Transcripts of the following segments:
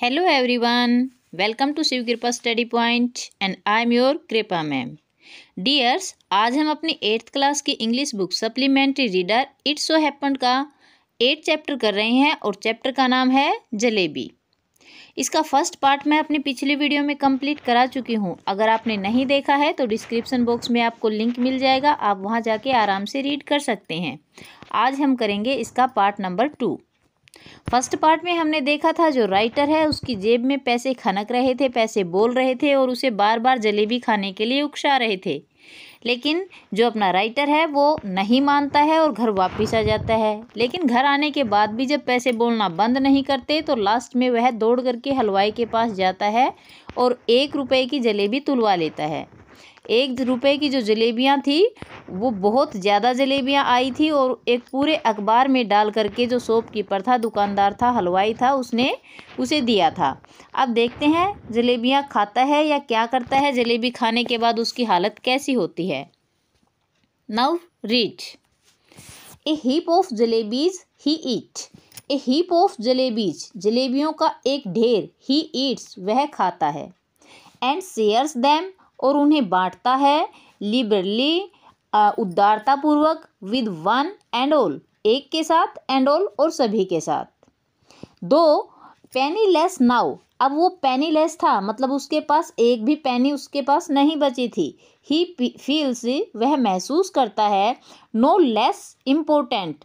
hello everyone welcome to Shiv Kripa study point and I am your Kripa ma'am dears आज हम अपनी eighth class की English book supplementary reader it's so happen का eight chapter कर रहे हैं और चैप्टर का नाम है जलेबी इसका फर्स्ट पार्ट मैं अपनी पिछली वीडियो में कंप्लीट करा चुकी हूँ अगर आपने नहीं देखा है तो डिस्क्रिप्शन बॉक्स में आपको लिंक मिल जाएगा आप वहाँ जाके आराम से रीड कर सकते हैं आज हम करेंगे इसका part number two first part में हमने देखा था जो राइटर है उसकी जेब में पैसे खनक रहे थे पैसे बोल रहे थे और उसे बार बार जलेबी खाने के लिए उकसा रहे थे लेकिन जो अपना राइटर है वो नहीं मानता है और घर वापस आ जाता है लेकिन घर आने के बाद भी जब पैसे बोलना बंद नहीं करते तो लास्ट में वह दौड़ करके हलवाई के पास जाता है और एक रुपए की जलेबी तुलवा लेता है एक रुपए की जो जलेबियाँ थी वो बहुत ज़्यादा जलेबियाँ आई थी और एक पूरे अखबार में डाल करके जो सोप कीपर था दुकानदार था हलवाई था उसने उसे दिया था अब देखते हैं जलेबियाँ खाता है या क्या करता है जलेबी खाने के बाद उसकी हालत कैसी होती है now read a heap of jalebis he eat a heap of jalebis जलेबियों का एक ढेर ही ईट्स वह खाता है एंड शेयर्स दैम और उन्हें बांटता है लिबरली उदारतापूर्वक विद वन एंड ऑल एक के साथ एंड ऑल और सभी के साथ दो लेस नाउ अब वो लेस था मतलब उसके पास एक भी पेनी उसके पास नहीं बची थी ही फील्स वह महसूस करता है नो लेस इम्पोर्टेंट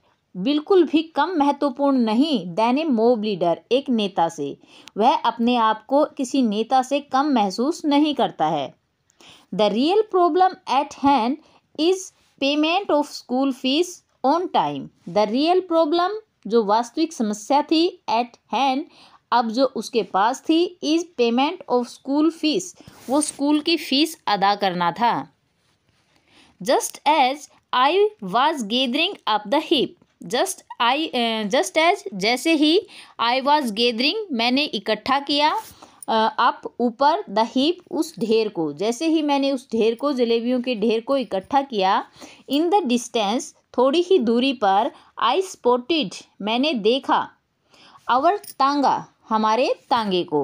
बिल्कुल भी कम महत्वपूर्ण नहीं दैन ए मोब लीडर एक नेता से वह अपने आप को किसी नेता से कम महसूस नहीं करता है the real problem at hand is payment of school fees on time the real problem जो वास्तविक समस्या थी एट हैंड अब जो उसके पास थी is payment of school fees वो स्कूल की फीस अदा करना था just as I was gathering up the heap just I just as जैसे ही आई वॉज गेदरिंग मैंने इकट्ठा किया अप ऊपर द हीप उस ढेर को जैसे ही मैंने उस ढेर को जलेबियों के ढेर को इकट्ठा किया इन द डिस्टेंस थोड़ी ही दूरी पर आई स्पोटिड मैंने देखा आवर तांगा हमारे तांगे को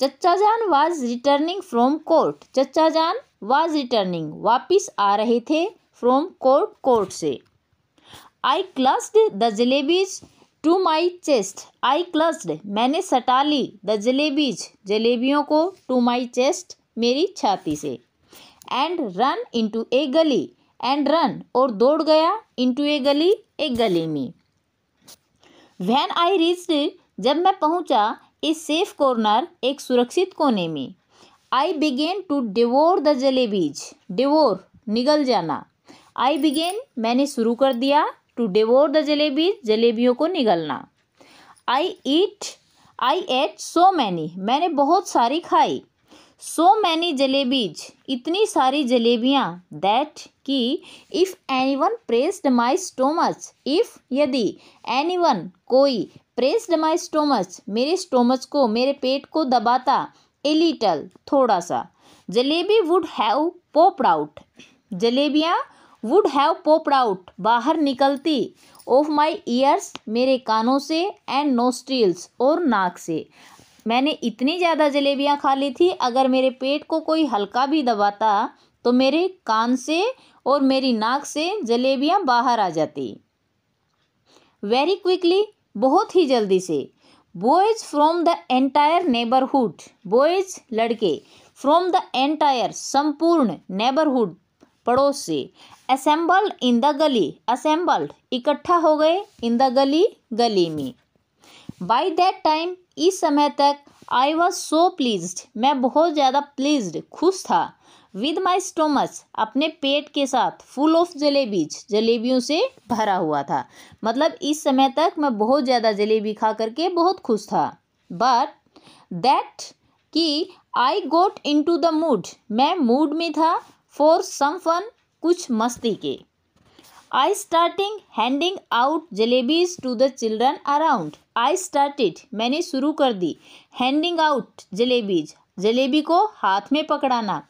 चच्चा जान वाज रिटर्निंग फ्रॉम कोर्ट चच्चा जान वाज रिटर्निंग वापिस आ रहे थे फ्रॉम कोर्ट कोर्ट से I clasped the jalebis to my chest I clasped मैंने सटा ली द जलेबीज जलेबियों को टू माई चेस्ट मेरी छाती से एंड रन इंटू ए गली एंड रन और दौड़ गया इंटू ए गली ए गली में वैन आई रीच जब मैं पहुंचा इस सेफ कॉर्नर एक सुरक्षित कोने में I began to devour the jalebis devour निगल जाना आई बिगेन मैंने शुरू कर दिया टू डेवोर द जलेबी जलेबियों को निगलना आई ईट आई एट सो मैनी मैंने बहुत सारी खाई सो मैनी जलेबीज इतनी सारी जलेबियाँ दैट कि if anyone pressed my stomach if यदि एनी वन कोई प्रेस्ड माई स्टोमच मेरे स्टोमच को मेरे पेट को दबाता ए लिटल थोड़ा सा jalebi would have popped out जलेबियाँ वुड हैव पोपड आउट बाहर निकलती ऑफ माई ईयर्स मेरे कानों से एंड नोस्ट्रील्स और नाक से मैंने इतनी ज़्यादा जलेबियाँ खा ली थी अगर मेरे पेट को कोई हल्का भी दबाता तो मेरे कान से और मेरी नाक से जलेबियाँ बाहर आ जाती वेरी क्विकली बहुत ही जल्दी से boys from the entire neighbourhood boys लड़के फ्रॉम द एंटायर संपूर्ण नेबरहुड पड़ोस से assembled in the gali assembled इकट्ठा हो गए इन द गली गली में बाई दैट टाइम इस समय तक आई वॉज सो प्लीज मैं बहुत ज़्यादा प्लीज खुश था विद माई स्टोमस अपने पेट के साथ फुल ऑफ जलेबीज जलेबियों से भरा हुआ था मतलब इस समय तक मैं बहुत ज़्यादा जलेबी खा करके बहुत खुश था बट दैट कि I got into the mood मैं मूड में था फॉर सम फन कुछ मस्ती के I starting handing out jalebis to the children around I started मैंने शुरू कर दी हैंडिंग आउट जलेबीज जलेबी को हाथ में पकड़ाना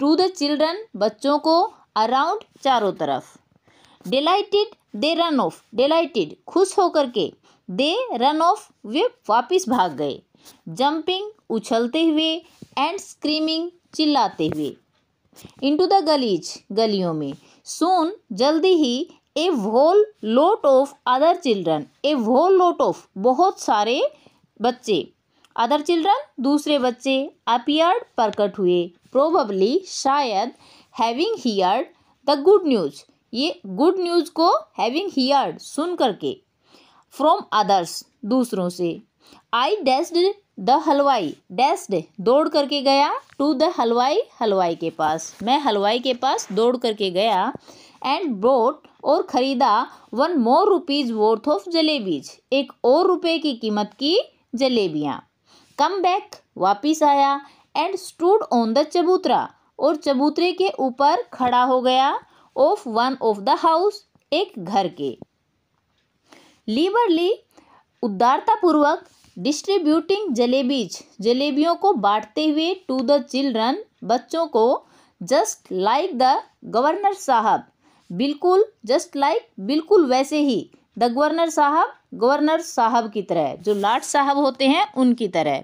टू द चिल्ड्रन बच्चों को अराउंड चारों तरफ delighted they ran off delighted खुश होकर के दे रन ऑफ वे वापिस भाग गए जंपिंग उछलते हुए एंड स्क्रीमिंग चिल्लाते हुए इनटू द गलीज गलियों में सोन जल्दी ही a whole lot of other children a whole lot of बहुत सारे बच्चे अदर चिल्ड्रन दूसरे बच्चे अपियर्ड प्रकट हुए प्रोबली शायद having heard the good news ये गुड न्यूज को हैविंग हीयर्ड सुन करके फ्रॉम अदर्स दूसरों से आई डेस्ड द हलवाई डैस्ड दौड़ करके गया टू द हलवाई हलवाई के पास मैं हलवाई के पास दौड़ करके गया एंड बोट और ख़रीदा one more rupees worth of jalebis एक और रुपए की कीमत की जलेबियाँ कम बैक वापिस आया एंड स्टूड ऑन द चबूतरा और चबूतरे के ऊपर खड़ा हो गया off one of the house एक घर के लीबरली उदारतापूर्वक डिस्ट्रीब्यूटिंग जलेबीज जलेबियों को बांटते हुए टू द चिल्ड्रन बच्चों को जस्ट लाइक द गवर्नर साहब बिल्कुल जस्ट लाइक बिल्कुल वैसे ही the governor sahib governor sahib की तरह जो लाट साहब होते हैं उनकी तरह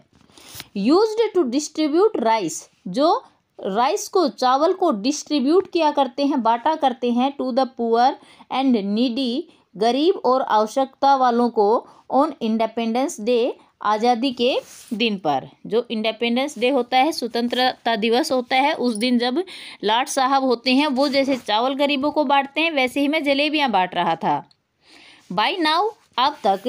यूज टू डिस्ट्रीब्यूट राइस जो राइस को चावल को डिस्ट्रीब्यूट किया करते हैं बांटा करते हैं to the poor and needy गरीब और आवश्यकता वालों को ऑन इंडिपेंडेंस डे आज़ादी के दिन पर जो इंडिपेंडेंस डे होता है स्वतंत्रता दिवस होता है उस दिन जब लाट साहब होते हैं वो जैसे चावल गरीबों को बांटते हैं वैसे ही मैं जलेबियाँ बांट रहा था बाई नाउ अब तक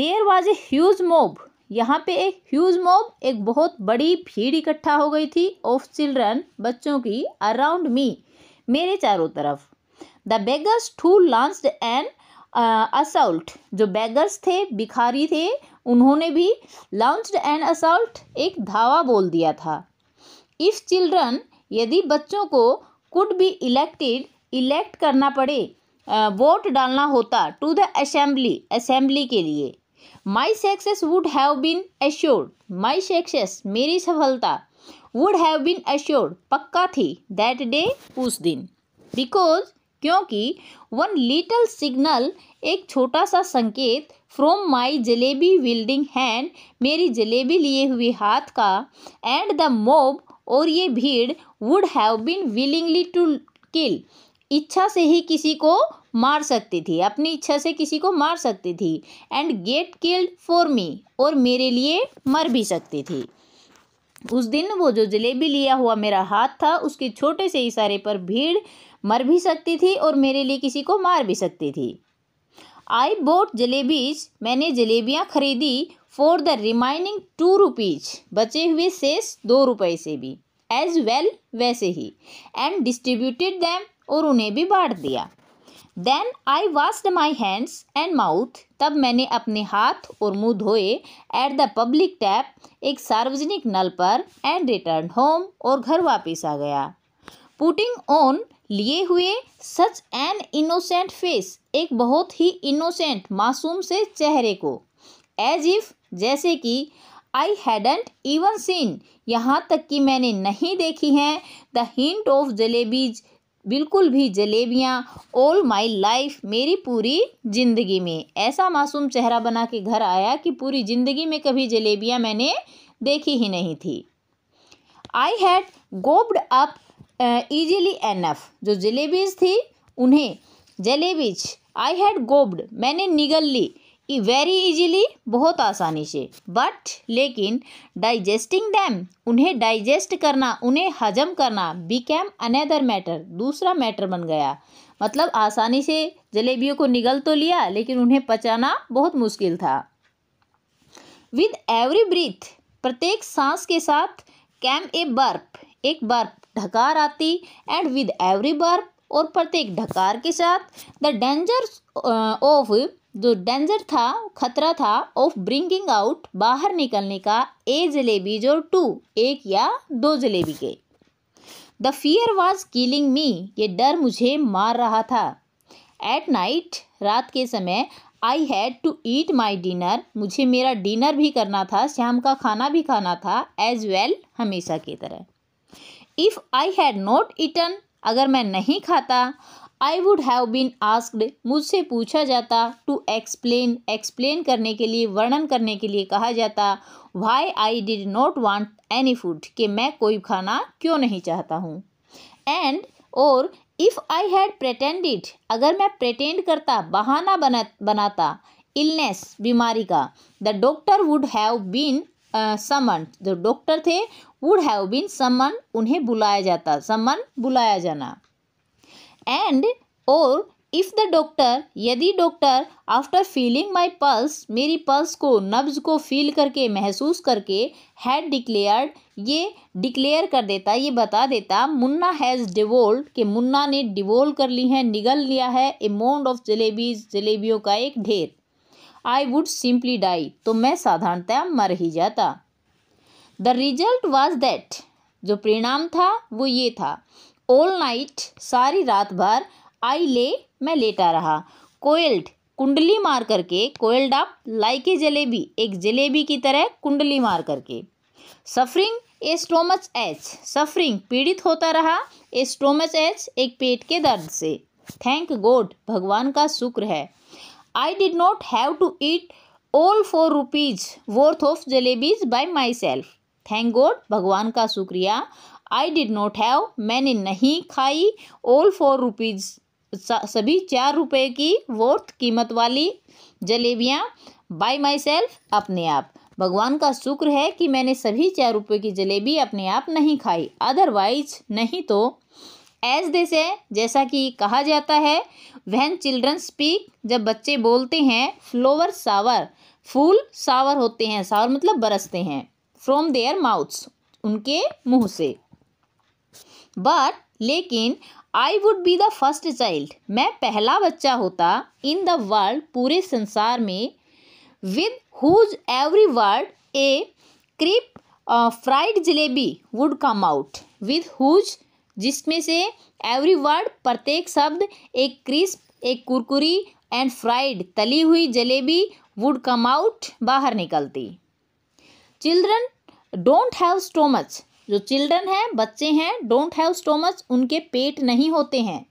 there was a huge mob यहाँ पे एक ह्यूज मोब एक बहुत बड़ी भीड़ इकट्ठा हो गई थी ऑफ चिल्ड्रन बच्चों की अराउंड मी मेरे चारों तरफ the beggars to launch and assault जो बैगर्स थे भिखारी थे उन्होंने भी लॉन्च्ड एंड असल्ट एक धावा बोल दिया था इफ़ चिल्ड्रन यदि बच्चों को कुड बी इलेक्टेड इलेक्ट करना पड़े वोट डालना होता टू द असेंबली असेंबली के लिए my success would have been assured my success मेरी सफलता वुड हैव बीन एश्योर्ड पक्का थी दैट डे उस दिन बिकॉज क्योंकि वन लिटल सिग्नल एक छोटा सा संकेत from my jalebi wielding hand मेरी जलेबी लिए हुए हाथ का एंड द मोब और ये भीड़ would have been willingly to kill इच्छा से ही किसी को मार सकती थी अपनी इच्छा से किसी को मार सकती थी and get killed for me और मेरे लिए मर भी सकती थी उस दिन वो जो जलेबी लिया हुआ मेरा हाथ था उसके छोटे से इशारे पर भीड़ मर भी सकती थी और मेरे लिए किसी को मार भी सकती थी आई बोट जलेबीज मैंने जलेबियाँ खरीदी for the remaining two rupees बचे हुए शेष दो रुपए से भी एज वेल well, वैसे ही एंड डिस्ट्रीब्यूटेड दैम और उन्हें भी बांट दिया then I washed my hands and mouth तब मैंने अपने हाथ और मुंह धोए एट द पब्लिक टैप एक सार्वजनिक नल पर एंड रिटर्न होम और घर वापस आ गया पुटिंग ऑन लिए हुए सच एन इनोसेंट फेस एक बहुत ही इनोसेंट मासूम से चेहरे को एज इफ जैसे कि आई हैडेंट इवन सीन यहाँ तक कि मैंने नहीं देखी हैं द हिंट ऑफ जलेबीज बिल्कुल भी जलेबियाँ ऑल माई लाइफ मेरी पूरी ज़िंदगी में ऐसा मासूम चेहरा बना के घर आया कि पूरी ज़िंदगी में कभी जलेबियाँ मैंने देखी ही नहीं थी I had gobbled up easily enough जो जलेबीज थी उन्हें जलेबीज आई हैड गोब्ड मैंने निगल ली वेरी इजीली बहुत आसानी से बट लेकिन डाइजेस्टिंग डैम उन्हें डाइजेस्ट करना उन्हें हजम करना कैम अनदर मैटर दूसरा मैटर बन गया मतलब आसानी से जलेबियों को निगल तो लिया लेकिन उन्हें पचाना बहुत मुश्किल था विद एवरी ब्रीथ प्रत्येक सांस के साथ कैम ए बर्फ एक बर्फ ढकार आती एंड विद एवरी बार और प्रत्येक ढकार के साथ द डेंजर ऑफ जो डेंजर था खतरा था ऑफ ब्रिंगिंग आउट बाहर निकलने का ए जलेबीज और टू एक या दो जलेबी के the fear was killing me ये डर मुझे मार रहा था एट नाइट रात के समय I had to eat my dinner मुझे मेरा डिनर भी करना था शाम का खाना भी खाना था एज वेल well, हमेशा की तरह if I had not eaten अगर मैं नहीं खाता I would have been asked मुझसे पूछा जाता टू एक्सप्लेन एक्सप्लेन करने के लिए वर्णन करने के लिए कहा जाता why I did not want any food कि मैं कोई खाना क्यों नहीं चाहता हूँ एंड और इफ़ आई हैड प्रटेंडिड अगर मैं प्रटेंड करता बहाना बना बनाता इलनेस बीमारी का the doctor would have been summon जो डॉक्टर थे वुड हैव बीन समन उन्हें बुलाया जाता समन बुलाया जाना एंड और इफ़ द डॉक्टर यदि doctor after feeling my pulse मेरी पल्स को नब्ज को फील करके महसूस करके हैड डिक्लेयर्ड ये डिक्लेयर कर देता ये बता देता मुन्ना हैज़ डिवोल्ड कि मुन्ना ने डिवोल्ड कर ली है निगल लिया है अमाउंट ऑफ जलेबीज जलेबियों का एक ढेर आई वुड सिंपली डाई तो मैं साधारणतया मर ही जाता द रिजल्ट वॉज दैट जो परिणाम था वो ये था ऑल नाइट सारी रात भर आई ले मैं लेटा रहा कोयल्ड कुंडली मार करके coiled up like a jalebi एक जलेबी की तरह कुंडली मार करके suffering a stomach ache suffering पीड़ित होता रहा ए स्टोमच एच एक पेट के दर्द से थैंक गॉड भगवान का शुक्र है I did not have to eat all four rupees worth of jalebis by myself thank God भगवान का शुक्रिया आई डिड नॉट हैव मैंने नहीं खाई ऑल फोर रुपीज़ सभी चार रुपए की वर्थ कीमत वाली जलेबियाँ बाय माई सेल्फ अपने आप भगवान का शुक्र है कि मैंने सभी चार रुपए की जलेबी अपने आप नहीं खाई अदरवाइज नहीं तो एज दे से जैसा कि कहा जाता है वहन चिल्ड्रन स्पीक जब बच्चे बोलते हैं फ्लोवर सावर फूल सावर होते हैं सावर मतलब बरसते हैं फ्रॉम देयर माउथ्स उनके मुंह से बट लेकिन I would be the first child मैं पहला बच्चा होता इन द वर्ल्ड पूरे संसार में with whose every word a crisp fried jalebi would come out with whose जिसमें से एवरी वर्ड प्रत्येक शब्द एक क्रिस्प एक कुरकुरी एंड फ्राइड तली हुई जलेबी वुड कम आउट बाहर निकलती चिल्ड्रन डोंट हैव स्टोमच जो चिल्ड्रन हैं बच्चे हैं डोंट हैव स्टोमच उनके पेट नहीं होते हैं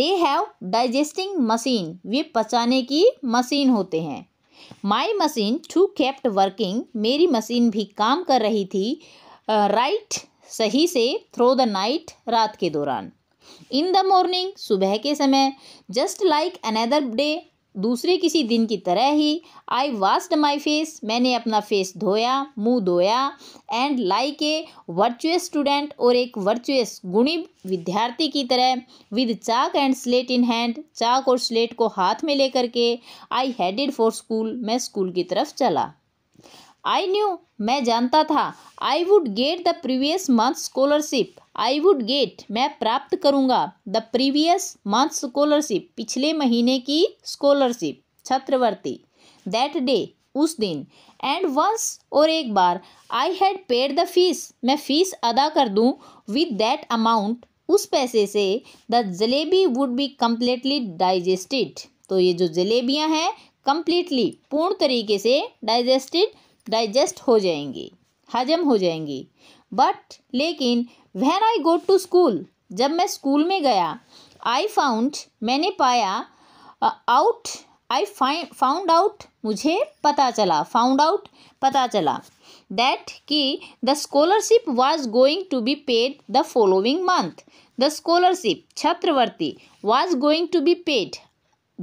दे हैव डाइजेस्टिंग मशीन वे पचाने की मशीन होते हैं my machine too kept working मेरी मशीन भी काम कर रही थी राइट uh, सही से थ्रो द नाइट रात के दौरान इन द मॉर्निंग सुबह के समय जस्ट लाइक अनदर डे दूसरे किसी दिन की तरह ही आई वास्ट माई फेस मैंने अपना फेस धोया मुंह धोया and like a virtuous student और एक वर्चुअस गुणी विद्यार्थी की तरह with chalk and slate in hand chalk और स्लेट को हाथ में लेकर के आई हेडेड फॉर स्कूल मैं स्कूल की तरफ चला आई न्यू मैं जानता था I would get the previous month scholarship I would get मैं प्राप्त करूंगा द प्रीवियस मंथ स्कॉलरशिप पिछले महीने की स्कॉलरशिप छत्रवर्ती दैट डे उस दिन एंड वंस और एक बार I had paid the fees मैं फीस अदा कर दूं विद दैट अमाउंट उस पैसे से the jalebi would be completely digested तो ये जो जलेबियाँ हैं कम्प्लीटली पूर्ण तरीके से डाइजेस्टिड डाइजेस्ट हो जाएंगी हजम हो जाएंगी बट लेकिन when I go to school जब मैं स्कूल में गया आई फाउंड मैंने पाया आउट आई फाउंड आउट मुझे पता चला फाउंड आउट पता चला दैट कि the scholarship was going to be paid the following month the scholarship छात्रवृत्ति was going to be paid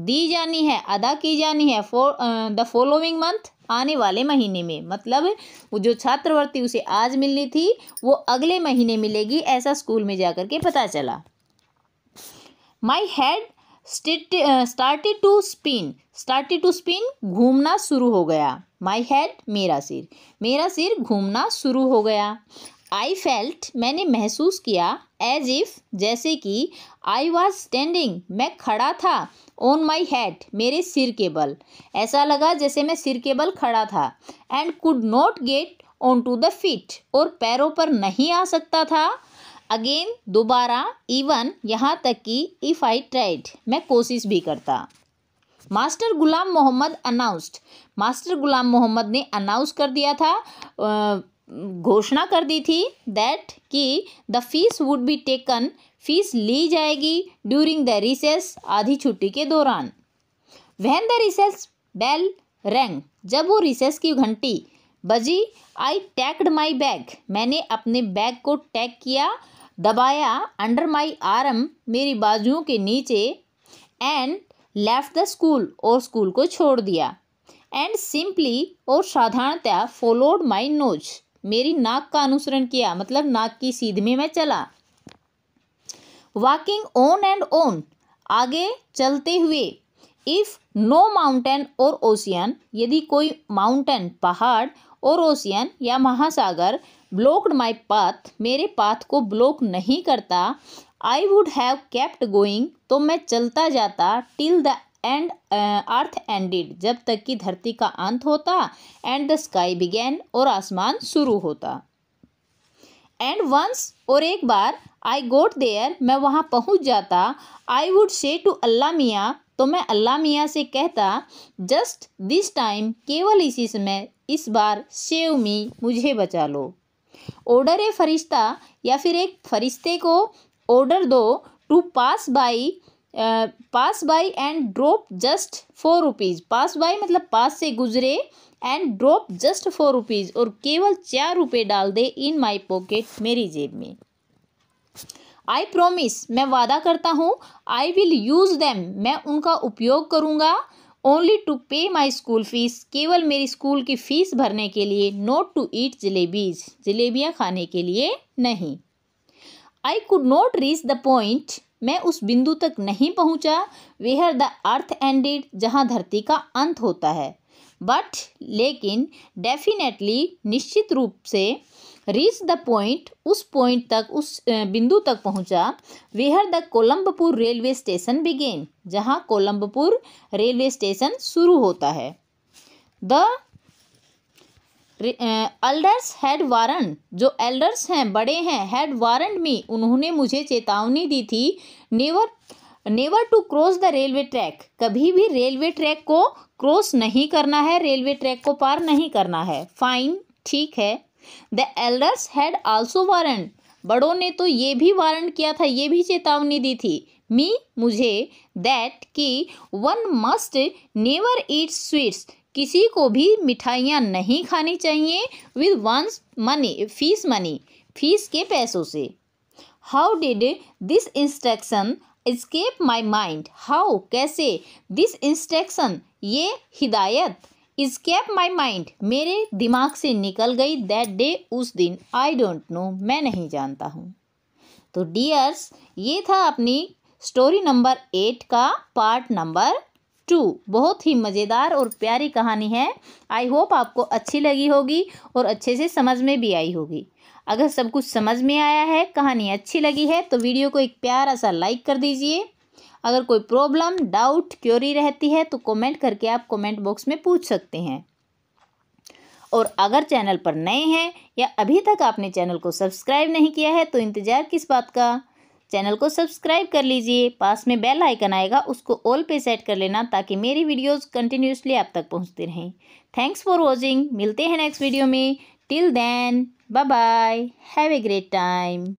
दी जानी है अदा की जानी है फॉर द फॉलोइंग मंथ आने वाले महीने में मतलब वो जो छात्रवृत्ति उसे आज मिलनी थी वो अगले महीने मिलेगी ऐसा स्कूल में कर के पता चला my head started to spin started to spin घूमना शुरू हो गया माई हैड मेरा सिर मेरा सिर घूमना शुरू हो गया आई फेल्ट मैंने महसूस किया एज इफ़ जैसे कि आई वॉज स्टैंडिंग मैं खड़ा था ऑन माई हैट मेरे सिर के बल ऐसा लगा जैसे मैं सिर के बल खड़ा था and could not get on to the feet और पैरों पर नहीं आ सकता था अगेन दोबारा इवन यहाँ तक कि इफ़ आई ट्राइड मैं कोशिश भी करता master Ghulam Mohammad announced master Ghulam Mohammad ने अनाउंस कर दिया था घोषणा कर दी थी दैट कि the fees would be taken fees ली जाएगी ड्यूरिंग द रिसेस आधी छुट्टी के दौरान वहन द रिसेस बेल रैंग जब वो रिसेस की घंटी बजी आई टैक्ड माई बैग मैंने अपने बैग को टैग किया दबाया अंडर माई आर्म मेरी बाजुओं के नीचे एंड लेफ्ट द स्कूल और स्कूल को छोड़ दिया एंड सिंपली और साधारणतया फॉलोड माई नोज मेरी नाक का अनुसरण किया मतलब नाक की सीध में मैं चला वॉकिंग ऑन एंड ऑन आगे चलते हुए if no mountain or ocean यदि कोई माउंटेन पहाड़ और ओशियन या महासागर ब्लॉक्ड माई पाथ मेरे पाथ को ब्लॉक नहीं करता I would have kept going तो मैं चलता जाता till the end earth ended जब तक कि धरती का अंत होता एंड द स्काई बिगेन और आसमान शुरू होता एंड वंस और एक बार आई गोट देयर मैं वहाँ पहुँच जाता I would say to Allah मियाँ तो मैं अल्लाह मियाँ से कहता जस्ट दिस टाइम केवल इसी समय इस बार सेव मी मुझे बचा लो ऑर्डर ए फरिश्ता या फिर एक फरिश्ते को ऑर्डर दो to pass by pass by and drop just four rupees pass by मतलब पास से गुजरे and drop just four rupees और केवल चार रुपये डाल दे इन माई पॉकेट मेरी जेब में आई प्रोमिस मैं वादा करता हूँ आई विल यूज़ देम मैं उनका उपयोग करूँगा ओनली टू पे माई स्कूल फीस केवल मेरी स्कूल की फ़ीस भरने के लिए नोट टू ईट जलेबीज जलेबियाँ खाने के लिए नहीं I could not reach the point मैं उस बिंदु तक नहीं way where the earth ended जहाँ धरती का अंत होता है बट लेकिन डेफिनेटली निश्चित रूप से रीच द पॉइंट उस पॉइंट तक उस बिंदु तक पहुंचा where the Kolambpur railway station began जहां कोलम्बपुर रेलवे स्टेशन शुरू होता है द एल्डर्स हैड वारंट जो एल्डर्स हैं बड़े हैं हैड वारंट में उन्होंने मुझे चेतावनी दी थी never never to cross the railway track कभी भी रेलवे ट्रैक को क्रॉस नहीं करना है रेलवे ट्रैक को पार नहीं करना है फाइन ठीक है the elders had also warned बड़ों ने तो ये भी वारंट किया था ये भी चेतावनी दी थी मी मुझे दैट कि one must never eat sweets किसी को भी मिठाइयाँ नहीं खानी चाहिए with one's money fees money fees के पैसों से how did this instruction escape my mind how कैसे दिस इंस्ट्रक्शन ये हिदायत स्केप माई माइंड मेरे दिमाग से निकल गई दैट डे उस दिन आई डोंट नो मैं नहीं जानता हूँ तो डियर्स ये था अपनी स्टोरी नंबर एट का पार्ट नंबर टू बहुत ही मज़ेदार और प्यारी कहानी है आई होप आपको अच्छी लगी होगी और अच्छे से समझ में भी आई होगी अगर सब कुछ समझ में आया है कहानी अच्छी लगी है तो वीडियो को एक प्यारा सा लाइक कर दीजिए अगर कोई प्रॉब्लम डाउट क्योरी रहती है तो कमेंट करके आप कमेंट बॉक्स में पूछ सकते हैं और अगर चैनल पर नए हैं या अभी तक आपने चैनल को सब्सक्राइब नहीं किया है तो इंतज़ार किस बात का चैनल को सब्सक्राइब कर लीजिए पास में बेल आइकन आएगा उसको ऑल पे सेट कर लेना ताकि मेरी वीडियोस कंटिन्यूसली आप तक पहुंचती रहें थैंक्स फॉर वॉचिंग मिलते हैं नेक्स्ट वीडियो में till then bye bye have a great time